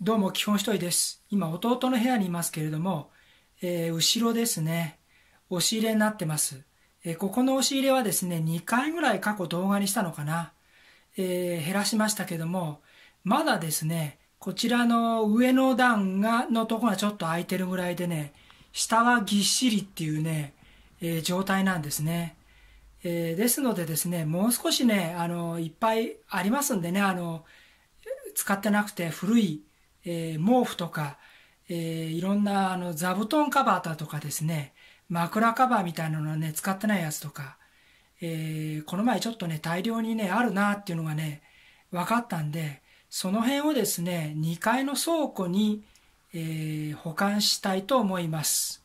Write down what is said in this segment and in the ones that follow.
どうも基本一人です。今、弟の部屋にいますけれども、えー、後ろですね、押し入れになってます。えー、ここの押し入れはですね、2回ぐらい過去動画にしたのかな。えー、減らしましたけども、まだですね、こちらの上の段が、のとこがちょっと空いてるぐらいでね、下はぎっしりっていうね、え状態なんですね。えですのでですね、もう少しね、あの、いっぱいありますんでね、あの、使ってなくて古いえー、毛布とか、えー、いろんなあの座布団カバーだとかですね、枕カバーみたいなのね、使ってないやつとか、えー、この前ちょっとね、大量にね、あるなっていうのがね、分かったんで、その辺をですね、2階の倉庫に、えー、保管したいと思います。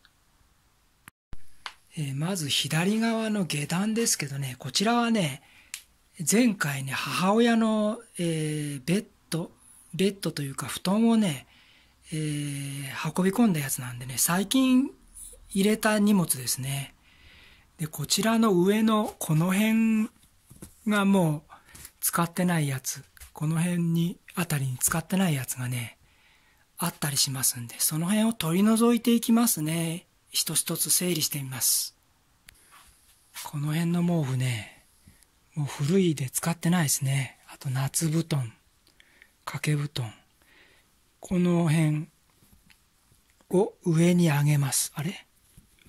えー、まず左側の下段ですけどね、こちらはね、前回ね、母親の、えー、ベッベッドというか布団をね、えー、運び込んだやつなんでね、最近入れた荷物ですね。で、こちらの上のこの辺がもう使ってないやつ、この辺に、あたりに使ってないやつがね、あったりしますんで、その辺を取り除いていきますね。一つ一つ整理してみます。この辺の毛布ね、もう古いで使ってないですね。あと夏布団。け布団この辺を上に上げますあれ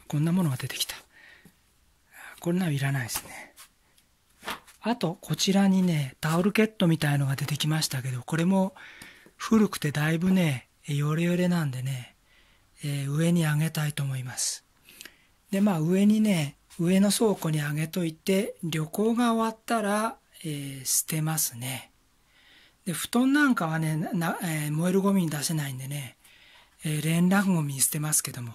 こんなものが出てきたこんなんいらないですねあとこちらにねタオルケットみたいのが出てきましたけどこれも古くてだいぶねヨレヨレなんでね、えー、上に上げたいと思いますでまあ上にね上の倉庫に上げといて旅行が終わったら、えー、捨てますねで、布団なんかはね、えー、燃えるゴミに出せないんでね、えー、連絡ゴミに捨てますけども、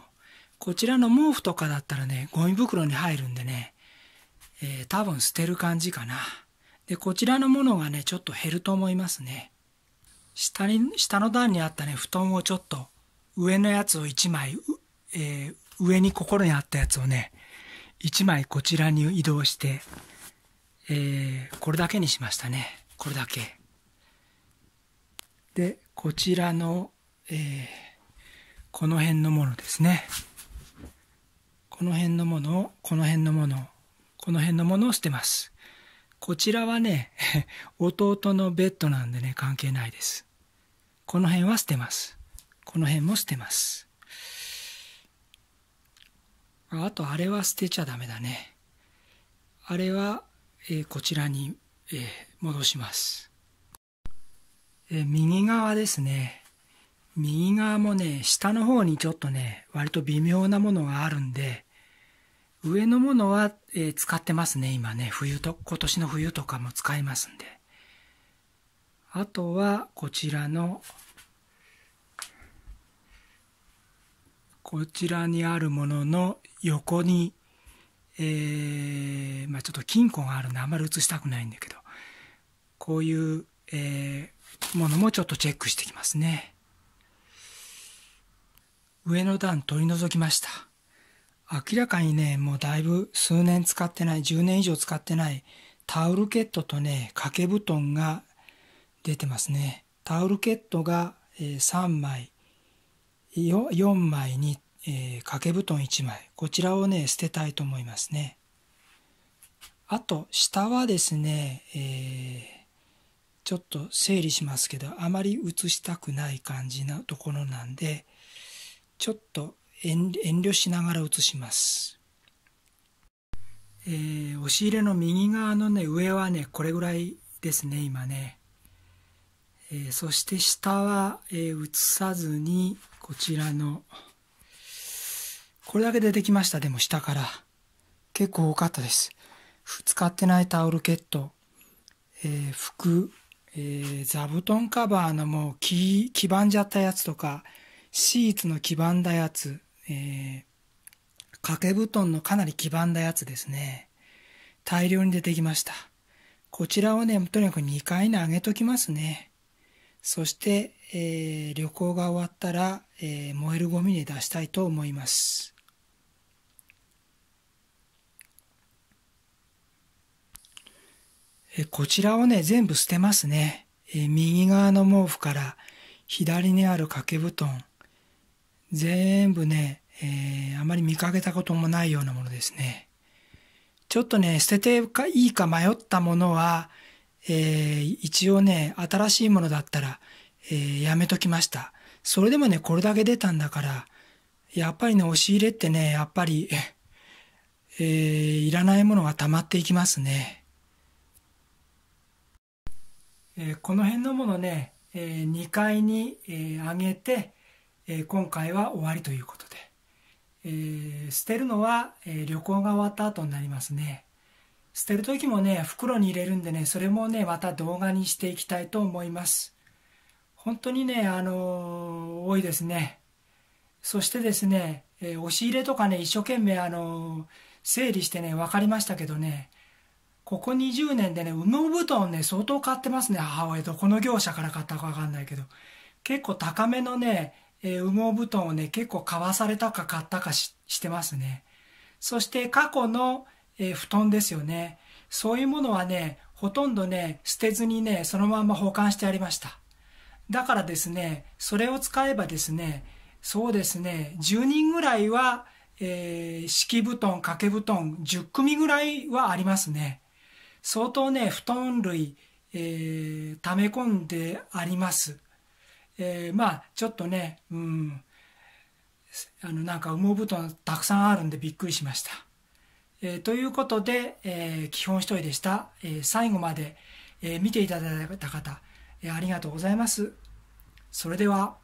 こちらの毛布とかだったらね、ゴミ袋に入るんでね、えー、多分捨てる感じかな。で、こちらのものがね、ちょっと減ると思いますね。下に、下の段にあったね、布団をちょっと、上のやつを1枚、えー、上に心にあったやつをね、1枚こちらに移動して、えー、これだけにしましたね。これだけ。で、こちらの、えー、この辺のものですね。この辺のものを、この辺のものこの辺のものを捨てます。こちらはね、弟のベッドなんでね、関係ないです。この辺は捨てます。この辺も捨てます。あと、あれは捨てちゃダメだね。あれは、えー、こちらに、えー、戻します。え右側ですね。右側もね、下の方にちょっとね、割と微妙なものがあるんで、上のものは、えー、使ってますね、今ね。冬と、今年の冬とかも使いますんで。あとは、こちらの、こちらにあるものの横に、えー、まあちょっと金庫があるんであんまり映したくないんだけど、こういうえー、ものもちょっとチェックしてきますね。上の段取り除きました。明らかにね、もうだいぶ数年使ってない、10年以上使ってないタオルケットとね、掛け布団が出てますね。タオルケットが、え3枚、4枚に、え掛け布団1枚。こちらをね、捨てたいと思いますね。あと、下はですね、えーちょっと整理しますけどあまり映したくない感じなところなんでちょっと遠慮しながら写します、えー、押し入れの右側のね上はねこれぐらいですね今ね、えー、そして下は、えー、写さずにこちらのこれだけ出てきましたでも下から結構多かったです使ってないタオルケット、えー、服えー、座布団カバーのもう黄、黄ばんじゃったやつとか、シーツの黄ばんだやつ、えー、掛け布団のかなり黄ばんだやつですね。大量に出てきました。こちらをね、とにかく2階に上げときますね。そして、えー、旅行が終わったら、えー、燃えるゴミに出したいと思います。えこちらをね、全部捨てますね。え右側の毛布から左にある掛け布団、全部ね、えー、あまり見かけたこともないようなものですね。ちょっとね、捨てていいか迷ったものは、えー、一応ね、新しいものだったら、えー、やめときました。それでもね、これだけ出たんだから、やっぱりね、押し入れってね、やっぱり、えー、いらないものが溜まっていきますね。えこの辺のものね、え2階に、え上げて、え今回は終わりということで、え捨てるのは、え旅行が終わった後になりますね捨てる時もね袋に入れるんでねそれもねまた動画にしていきたいと思います本当にねあの多いですねそしてですね、え押し入れとかね一生懸命あの整理してね分かりましたけどねここ20年でね、羽毛布団ね、相当買ってますね、母親と。この業者から買ったかわかんないけど。結構高めのね、えー、羽毛布団をね、結構買わされたか買ったかしてますね。そして過去の、えー、布団ですよね。そういうものはね、ほとんどね、捨てずにね、そのまま保管してありました。だからですね、それを使えばですね、そうですね、10人ぐらいは、えー、敷布団、掛け布団、10組ぐらいはありますね。相当ね、布団類、えー、溜め込んであります。えー、まあ、ちょっとね、うん、あの、なんか羽毛布団たくさんあるんでびっくりしました。えー、ということで、えー、基本一人でした。え最後まで、え見ていただいた方、えありがとうございます。それでは。